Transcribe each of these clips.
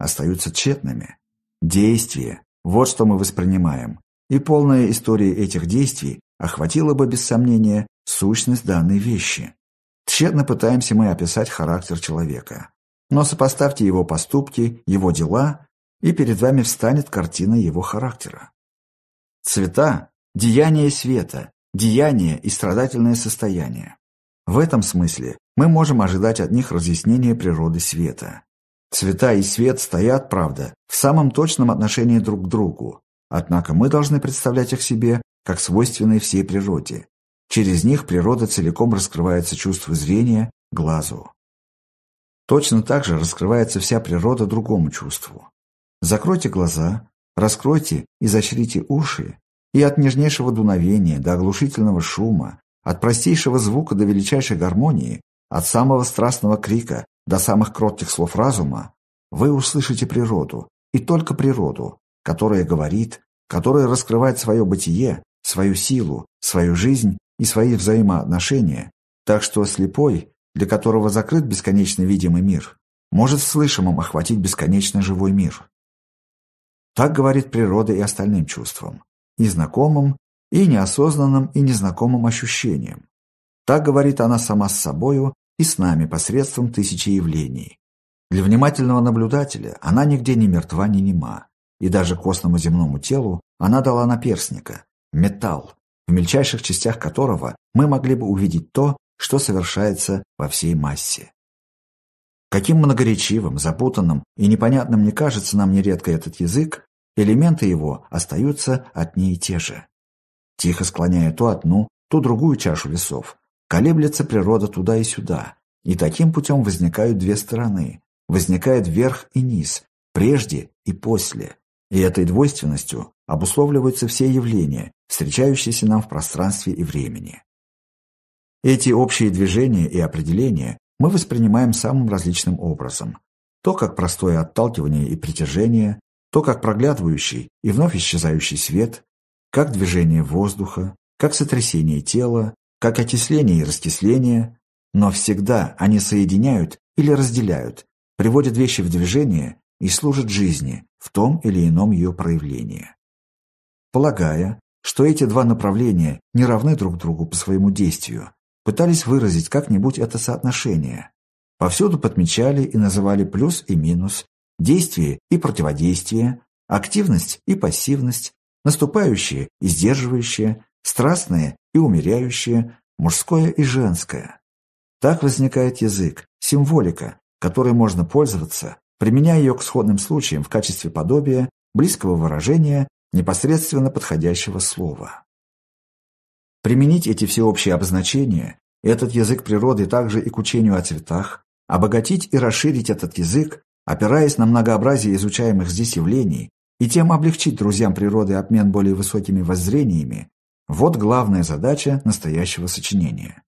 остаются тщетными. Действия – вот что мы воспринимаем. И полная история этих действий охватила бы, без сомнения, сущность данной вещи. Тщетно пытаемся мы описать характер человека. Но сопоставьте его поступки, его дела, и перед вами встанет картина его характера. Цвета – деяние света, деяние и страдательное состояние. В этом смысле мы можем ожидать от них разъяснения природы света. Цвета и свет стоят, правда, в самом точном отношении друг к другу, однако мы должны представлять их себе как свойственные всей природе. Через них природа целиком раскрывается чувству зрения, глазу. Точно так же раскрывается вся природа другому чувству. Закройте глаза, раскройте, и изощрите уши, и от нежнейшего дуновения до оглушительного шума, от простейшего звука до величайшей гармонии, от самого страстного крика до самых кротких слов разума вы услышите природу, и только природу, которая говорит, которая раскрывает свое бытие, свою силу, свою жизнь и свои взаимоотношения, так что слепой, для которого закрыт бесконечно видимый мир, может слышимым охватить бесконечно живой мир. Так говорит природа и остальным чувствам, и знакомым, и неосознанным, и незнакомым ощущениям. Так говорит она сама с собою и с нами посредством тысячи явлений. Для внимательного наблюдателя она нигде не мертва, ни нема. И даже костному земному телу она дала наперстника – металл, в мельчайших частях которого мы могли бы увидеть то, что совершается во всей массе. Каким многоречивым, запутанным и непонятным не кажется нам нередко этот язык, элементы его остаются одни и те же. Тихо склоняя то одну, ту другую чашу весов, Колеблется природа туда и сюда, и таким путем возникают две стороны. Возникает верх и низ, прежде и после. И этой двойственностью обусловливаются все явления, встречающиеся нам в пространстве и времени. Эти общие движения и определения мы воспринимаем самым различным образом. То, как простое отталкивание и притяжение, то, как проглядывающий и вновь исчезающий свет, как движение воздуха, как сотрясение тела, как окисление и раскисление, но всегда они соединяют или разделяют, приводят вещи в движение и служат жизни в том или ином ее проявлении. Полагая, что эти два направления не равны друг другу по своему действию, пытались выразить как-нибудь это соотношение. Повсюду подмечали и называли плюс и минус, действие и противодействие, активность и пассивность, наступающее, и сдерживающие, страстные и умеряющее, мужское и женское. Так возникает язык, символика, которой можно пользоваться, применяя ее к сходным случаям в качестве подобия, близкого выражения, непосредственно подходящего слова. Применить эти всеобщие обозначения, этот язык природы также и к учению о цветах, обогатить и расширить этот язык, опираясь на многообразие изучаемых здесь явлений, и тем облегчить друзьям природы обмен более высокими воззрениями, вот главная задача настоящего сочинения.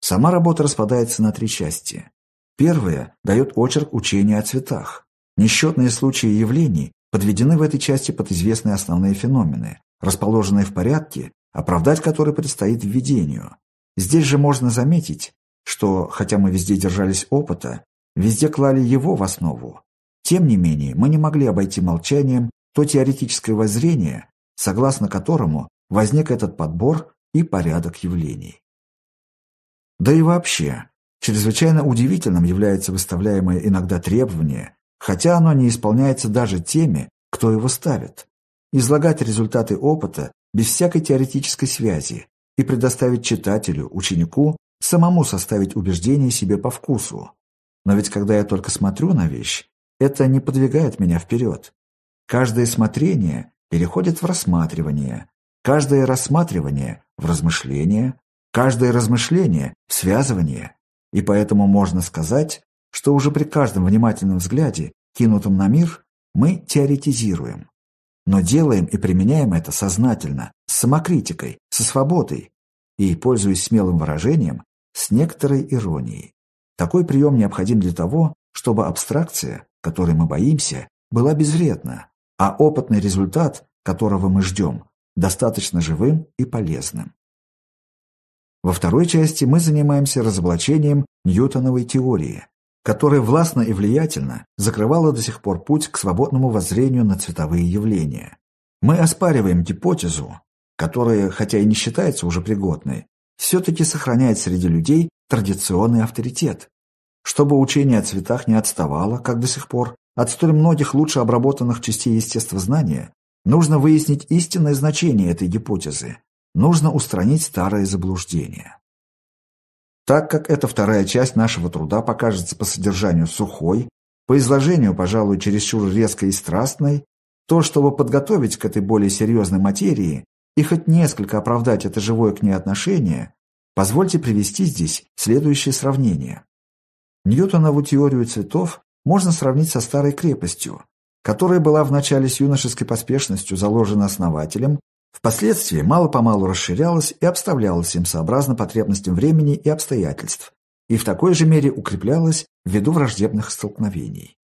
Сама работа распадается на три части. Первая дает очерк учения о цветах. Несчетные случаи явлений подведены в этой части под известные основные феномены, расположенные в порядке, оправдать который предстоит введению. Здесь же можно заметить, что, хотя мы везде держались опыта, везде клали его в основу. Тем не менее, мы не могли обойти молчанием то теоретическое воззрение, согласно которому возник этот подбор и порядок явлений. Да и вообще, чрезвычайно удивительным является выставляемое иногда требование, хотя оно не исполняется даже теми, кто его ставит. Излагать результаты опыта без всякой теоретической связи и предоставить читателю, ученику, самому составить убеждение себе по вкусу. Но ведь когда я только смотрю на вещь, это не подвигает меня вперед. Каждое смотрение переходит в рассматривание, Каждое рассматривание в размышление, каждое размышление в связывание. И поэтому можно сказать, что уже при каждом внимательном взгляде, кинутом на мир, мы теоретизируем. Но делаем и применяем это сознательно, с самокритикой, со свободой и, пользуясь смелым выражением, с некоторой иронией. Такой прием необходим для того, чтобы абстракция, которой мы боимся, была безвредна, а опытный результат, которого мы ждем, достаточно живым и полезным. Во второй части мы занимаемся разоблачением Ньютоновой теории, которая властно и влиятельно закрывала до сих пор путь к свободному воззрению на цветовые явления. Мы оспариваем гипотезу, которая, хотя и не считается уже пригодной, все-таки сохраняет среди людей традиционный авторитет. Чтобы учение о цветах не отставало, как до сих пор, от столь многих лучше обработанных частей естествознания, Нужно выяснить истинное значение этой гипотезы. Нужно устранить старые заблуждения. Так как эта вторая часть нашего труда покажется по содержанию сухой, по изложению, пожалуй, чересчур резкой и страстной, то, чтобы подготовить к этой более серьезной материи и хоть несколько оправдать это живое к ней отношение, позвольте привести здесь следующее сравнение. Ньютонову теорию цветов можно сравнить со старой крепостью, которая была вначале с юношеской поспешностью заложена основателем, впоследствии мало-помалу расширялась и обставлялась им сообразно потребностям времени и обстоятельств, и в такой же мере укреплялась ввиду враждебных столкновений.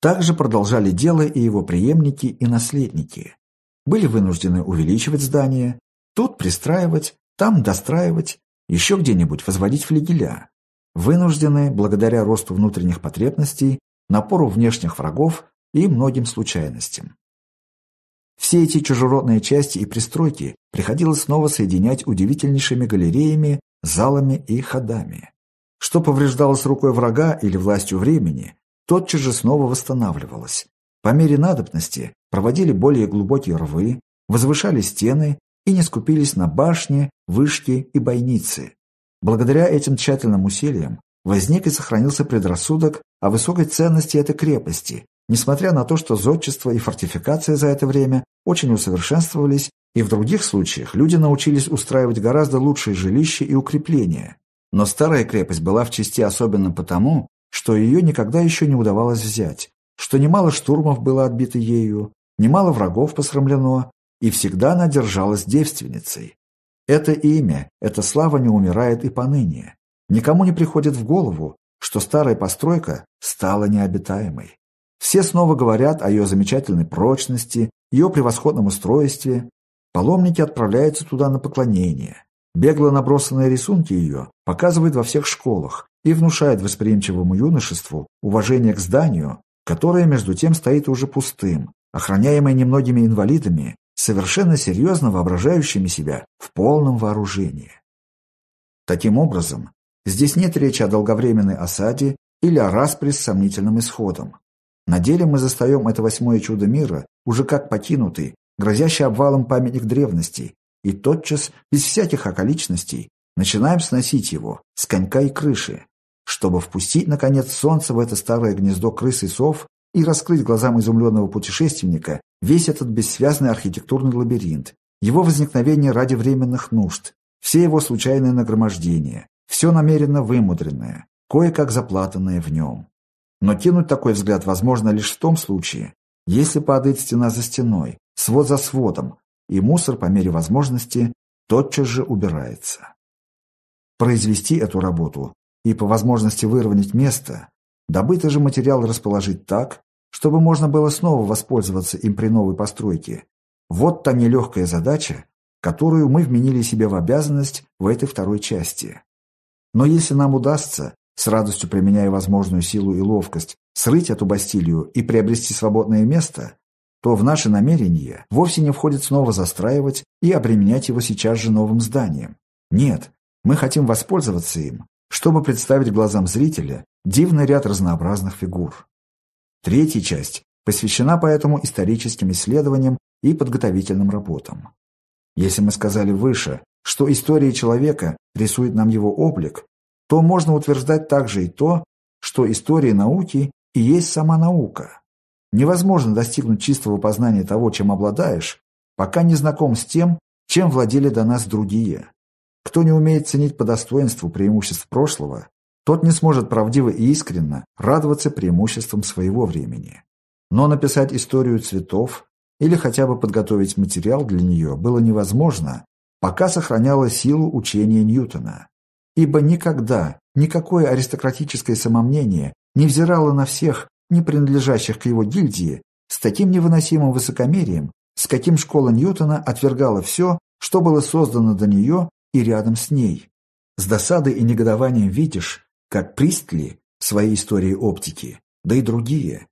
Также продолжали дело и его преемники и наследники. Были вынуждены увеличивать здание, тут пристраивать, там достраивать, еще где-нибудь возводить флигеля. Вынуждены, благодаря росту внутренних потребностей, напору внешних врагов, и многим случайностям. Все эти чужеродные части и пристройки приходилось снова соединять удивительнейшими галереями, залами и ходами. Что повреждалось рукой врага или властью времени, тотчас же снова восстанавливалось. По мере надобности проводили более глубокие рвы, возвышали стены и не скупились на башни, вышки и бойницы. Благодаря этим тщательным усилиям возник и сохранился предрассудок о высокой ценности этой крепости несмотря на то, что зодчество и фортификация за это время очень усовершенствовались, и в других случаях люди научились устраивать гораздо лучшие жилища и укрепления. Но старая крепость была в части особенно потому, что ее никогда еще не удавалось взять, что немало штурмов было отбито ею, немало врагов посрамлено, и всегда она держалась девственницей. Это имя, эта слава не умирает и поныне. Никому не приходит в голову, что старая постройка стала необитаемой. Все снова говорят о ее замечательной прочности, ее превосходном устройстве. Паломники отправляются туда на поклонение. Бегло набросанные рисунки ее показывают во всех школах и внушают восприимчивому юношеству уважение к зданию, которое между тем стоит уже пустым, охраняемое немногими инвалидами, совершенно серьезно воображающими себя в полном вооружении. Таким образом, здесь нет речи о долговременной осаде или о распри с сомнительным исходом. На деле мы застаем это восьмое чудо мира, уже как покинутый, грозящий обвалом памятник древности, и тотчас, без всяких околичностей, начинаем сносить его с конька и крыши, чтобы впустить, наконец, солнце в это старое гнездо крыс и сов и раскрыть глазам изумленного путешественника весь этот бессвязный архитектурный лабиринт, его возникновение ради временных нужд, все его случайные нагромождения, все намеренно вымудренное, кое-как заплатанное в нем. Но кинуть такой взгляд возможно лишь в том случае, если падает стена за стеной, свод за сводом, и мусор по мере возможности тотчас же убирается. Произвести эту работу и по возможности выровнять место, добытый же материал расположить так, чтобы можно было снова воспользоваться им при новой постройке. Вот та нелегкая задача, которую мы вменили себе в обязанность в этой второй части. Но если нам удастся с радостью применяя возможную силу и ловкость, срыть эту Бастилию и приобрести свободное место, то в наше намерение вовсе не входит снова застраивать и обременять его сейчас же новым зданием. Нет, мы хотим воспользоваться им, чтобы представить глазам зрителя дивный ряд разнообразных фигур. Третья часть посвящена поэтому историческим исследованиям и подготовительным работам. Если мы сказали выше, что история человека рисует нам его облик, то можно утверждать также и то, что история науки и есть сама наука. Невозможно достигнуть чистого познания того, чем обладаешь, пока не знаком с тем, чем владели до нас другие. Кто не умеет ценить по достоинству преимуществ прошлого, тот не сможет правдиво и искренно радоваться преимуществам своего времени. Но написать историю цветов или хотя бы подготовить материал для нее было невозможно, пока сохраняла силу учения Ньютона ибо никогда никакое аристократическое самомнение не взирало на всех, не принадлежащих к его гильдии, с таким невыносимым высокомерием, с каким школа Ньютона отвергала все, что было создано до нее и рядом с ней. С досадой и негодованием видишь, как Пристли в своей истории оптики, да и другие,